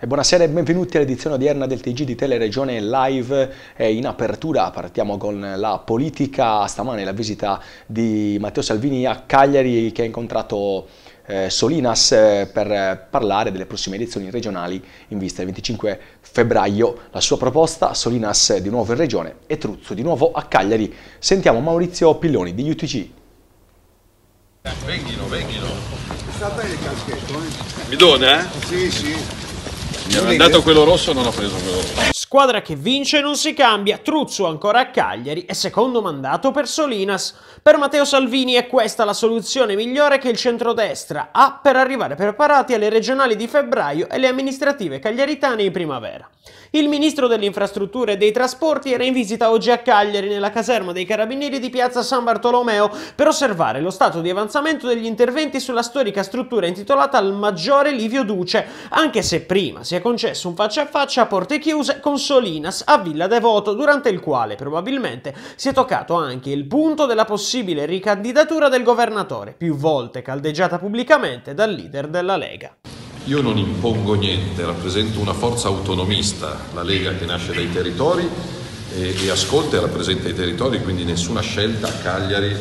Buonasera e benvenuti all'edizione odierna del TG di Teleregione Live. in apertura partiamo con la politica. Stamane la visita di Matteo Salvini a Cagliari che ha incontrato eh, Solinas eh, per parlare delle prossime elezioni regionali in vista del 25 febbraio. La sua proposta, Solinas di nuovo in regione e Truzzo di nuovo a Cagliari. Sentiamo Maurizio Pilloni di UTG. Venghino, venghino. Eh? Mi dona? Eh? Sì, sì. Mi ha mandato quello rosso, non ho preso quello rosso. Squadra che vince non si cambia, Truzzo ancora a Cagliari e secondo mandato per Solinas. Per Matteo Salvini è questa la soluzione migliore che il centrodestra ha per arrivare preparati alle regionali di febbraio e le amministrative cagliaritane in primavera. Il ministro delle infrastrutture e dei trasporti era in visita oggi a Cagliari nella caserma dei carabinieri di piazza San Bartolomeo per osservare lo stato di avanzamento degli interventi sulla storica struttura intitolata al maggiore Livio Duce, anche se prima si è concesso un faccia a faccia a porte chiuse con Consolinas a Villa Devoto, durante il quale probabilmente si è toccato anche il punto della possibile ricandidatura del governatore, più volte caldeggiata pubblicamente dal leader della Lega. Io non impongo niente, rappresento una forza autonomista, la Lega che nasce dai territori e, e ascolta e rappresenta i territori, quindi nessuna scelta a Cagliari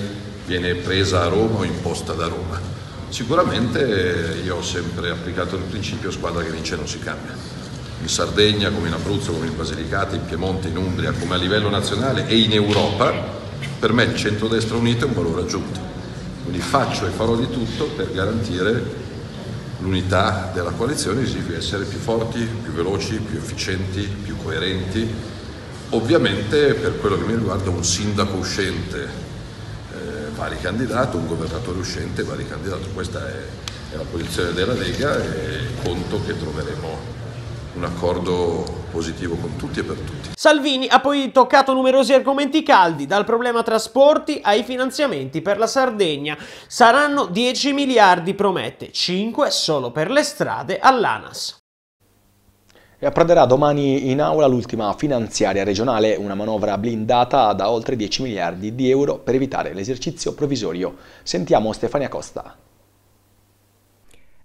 viene presa a Roma o imposta da Roma. Sicuramente io ho sempre applicato il principio squadra che vince non si cambia in Sardegna, come in Abruzzo, come in Basilicata, in Piemonte, in Umbria, come a livello nazionale e in Europa, per me il centrodestra unito è un valore aggiunto. Quindi faccio e farò di tutto per garantire l'unità della coalizione, significa essere più forti, più veloci, più efficienti, più coerenti. Ovviamente per quello che mi riguarda un sindaco uscente eh, va ricandidato, un governatore uscente va ricandidato, questa è, è la posizione della Lega e conto che troveremo un accordo positivo con tutti e per tutti. Salvini ha poi toccato numerosi argomenti caldi, dal problema trasporti ai finanziamenti per la Sardegna. Saranno 10 miliardi, promette, 5 solo per le strade all'ANAS. E apprenderà domani in aula l'ultima finanziaria regionale, una manovra blindata da oltre 10 miliardi di euro per evitare l'esercizio provvisorio. Sentiamo Stefania Costa.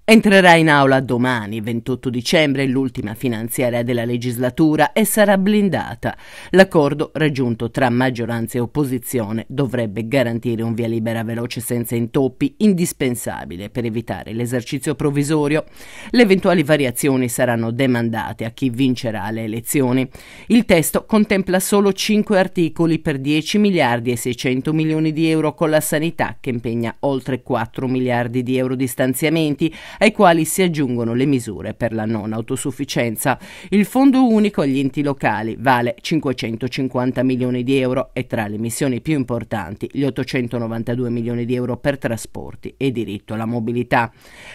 Entrerà in aula domani, 28 dicembre, l'ultima finanziaria della legislatura e sarà blindata. L'accordo raggiunto tra maggioranza e opposizione dovrebbe garantire un via libera veloce senza intoppi, indispensabile per evitare l'esercizio provvisorio. Le eventuali variazioni saranno demandate a chi vincerà le elezioni. Il testo contempla solo 5 articoli per 10 miliardi e 600 milioni di euro con la sanità che impegna oltre 4 miliardi di euro di stanziamenti ai quali si aggiungono le misure per la non autosufficienza. Il fondo unico agli enti locali vale 550 milioni di euro e tra le missioni più importanti gli 892 milioni di euro per trasporti e diritto alla mobilità.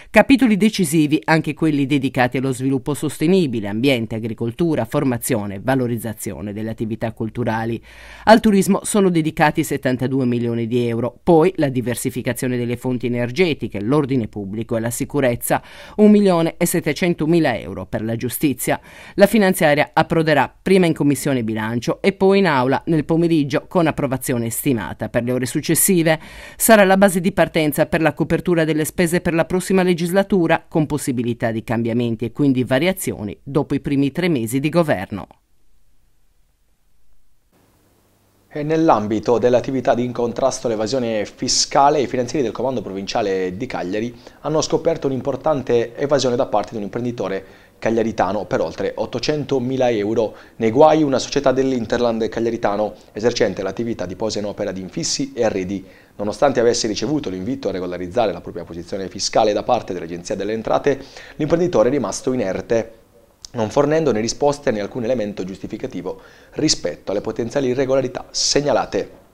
Capitoli decisivi anche quelli dedicati allo sviluppo sostenibile, ambiente, agricoltura, formazione, valorizzazione delle attività culturali. Al turismo sono dedicati 72 milioni di euro, poi la diversificazione delle fonti energetiche, l'ordine pubblico e la sicurezza sicurezza, 1.700.000 euro per la giustizia. La finanziaria approderà prima in commissione bilancio e poi in aula nel pomeriggio con approvazione stimata per le ore successive. Sarà la base di partenza per la copertura delle spese per la prossima legislatura con possibilità di cambiamenti e quindi variazioni dopo i primi tre mesi di governo. Nell'ambito dell'attività di contrasto all'evasione fiscale, i finanzieri del Comando Provinciale di Cagliari hanno scoperto un'importante evasione da parte di un imprenditore cagliaritano per oltre 800.000 euro. Nei guai una società dell'Interland cagliaritano esercente l'attività di posa in opera di infissi e arredi. Nonostante avesse ricevuto l'invito a regolarizzare la propria posizione fiscale da parte dell'Agenzia delle Entrate, l'imprenditore è rimasto inerte non fornendo né risposte né alcun elemento giustificativo rispetto alle potenziali irregolarità segnalate.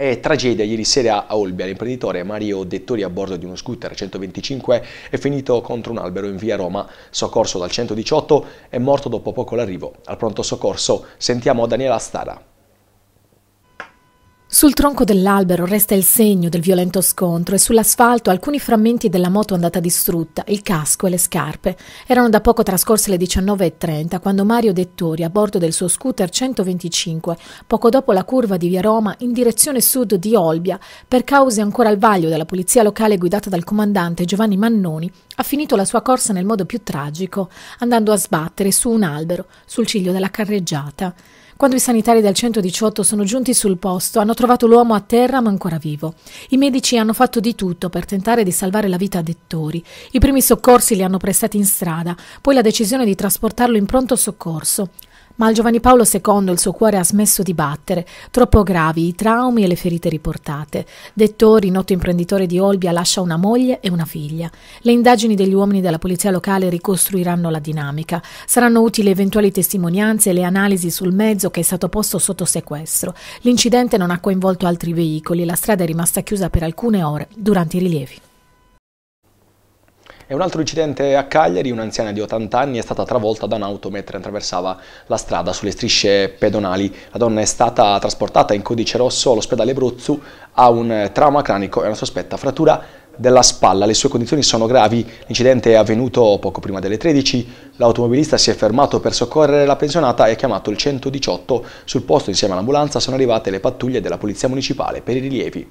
E tragedia ieri sera a Olbia, l'imprenditore Mario Dettori a bordo di uno scooter 125 è finito contro un albero in via Roma, soccorso dal 118 è morto dopo poco l'arrivo. Al pronto soccorso sentiamo Daniela Stara. Sul tronco dell'albero resta il segno del violento scontro e sull'asfalto alcuni frammenti della moto andata distrutta, il casco e le scarpe. Erano da poco trascorse le 19.30 quando Mario Dettori, a bordo del suo scooter 125, poco dopo la curva di via Roma in direzione sud di Olbia, per cause ancora al vaglio della polizia locale guidata dal comandante Giovanni Mannoni, ha finito la sua corsa nel modo più tragico, andando a sbattere su un albero, sul ciglio della carreggiata. Quando i sanitari del 118 sono giunti sul posto, hanno trovato l'uomo a terra ma ancora vivo. I medici hanno fatto di tutto per tentare di salvare la vita a Dettori. I primi soccorsi li hanno prestati in strada, poi la decisione di trasportarlo in pronto soccorso. Ma al giovane Paolo II il suo cuore ha smesso di battere, troppo gravi i traumi e le ferite riportate. Dettori, noto imprenditore di Olbia, lascia una moglie e una figlia. Le indagini degli uomini della polizia locale ricostruiranno la dinamica. Saranno utili eventuali testimonianze e le analisi sul mezzo che è stato posto sotto sequestro. L'incidente non ha coinvolto altri veicoli, la strada è rimasta chiusa per alcune ore durante i rilievi. E un altro incidente a Cagliari, un'anziana di 80 anni è stata travolta da un'auto mentre attraversava la strada sulle strisce pedonali. La donna è stata trasportata in codice rosso all'ospedale Brozzu, ha un trauma cranico e una sospetta frattura della spalla. Le sue condizioni sono gravi. L'incidente è avvenuto poco prima delle 13. L'automobilista si è fermato per soccorrere la pensionata e ha chiamato il 118. Sul posto, insieme all'ambulanza, sono arrivate le pattuglie della Polizia Municipale per i rilievi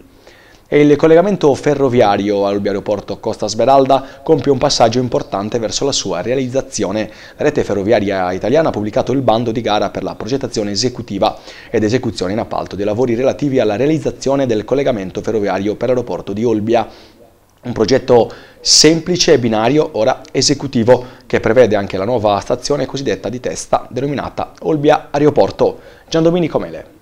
e il collegamento ferroviario all'aeroporto Costa Smeralda compie un passaggio importante verso la sua realizzazione. La rete ferroviaria italiana ha pubblicato il bando di gara per la progettazione esecutiva ed esecuzione in appalto dei lavori relativi alla realizzazione del collegamento ferroviario per l'aeroporto di Olbia. Un progetto semplice e binario, ora esecutivo, che prevede anche la nuova stazione cosiddetta di testa, denominata Olbia Aeroporto. Gian Domenico Mele.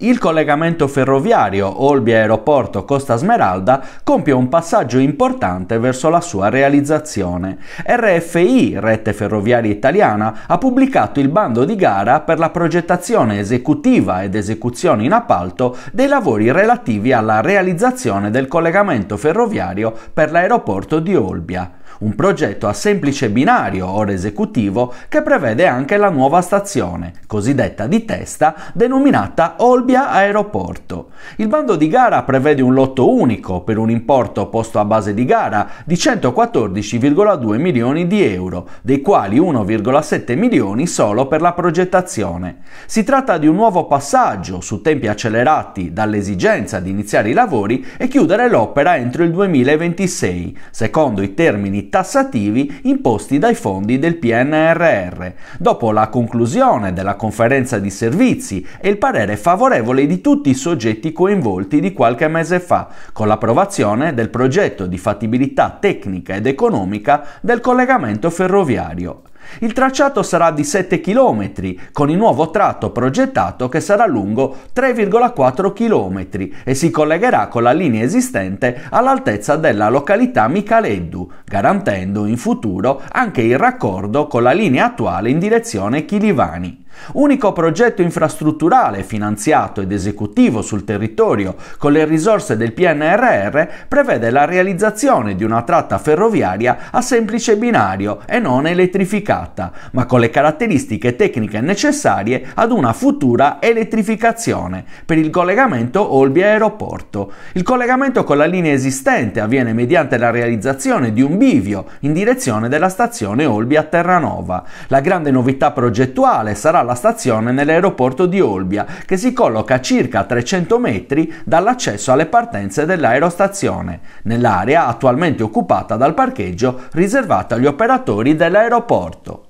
Il collegamento ferroviario Olbia Aeroporto Costa Smeralda compie un passaggio importante verso la sua realizzazione. RFI, Rete Ferroviaria Italiana, ha pubblicato il bando di gara per la progettazione esecutiva ed esecuzione in appalto dei lavori relativi alla realizzazione del collegamento ferroviario per l'aeroporto di Olbia un progetto a semplice binario ora esecutivo che prevede anche la nuova stazione, cosiddetta di testa, denominata Olbia Aeroporto. Il bando di gara prevede un lotto unico per un importo posto a base di gara di 114,2 milioni di euro, dei quali 1,7 milioni solo per la progettazione. Si tratta di un nuovo passaggio su tempi accelerati dall'esigenza di iniziare i lavori e chiudere l'opera entro il 2026, secondo i termini tassativi imposti dai fondi del PNRR, dopo la conclusione della conferenza di servizi e il parere favorevole di tutti i soggetti soggetti coinvolti di qualche mese fa, con l'approvazione del progetto di fattibilità tecnica ed economica del collegamento ferroviario. Il tracciato sarà di 7 km, con il nuovo tratto progettato che sarà lungo 3,4 km e si collegherà con la linea esistente all'altezza della località Micaleddu, garantendo in futuro anche il raccordo con la linea attuale in direzione Chilivani. Unico progetto infrastrutturale finanziato ed esecutivo sul territorio con le risorse del PNRR prevede la realizzazione di una tratta ferroviaria a semplice binario e non elettrificata, ma con le caratteristiche tecniche necessarie ad una futura elettrificazione per il collegamento Olbia Aeroporto. Il collegamento con la linea esistente avviene mediante la realizzazione di un bivio in direzione della stazione Olbia Terranova. La grande novità progettuale sarà la alla stazione nell'aeroporto di Olbia, che si colloca a circa 300 metri dall'accesso alle partenze dell'aerostazione, nell'area attualmente occupata dal parcheggio riservato agli operatori dell'aeroporto.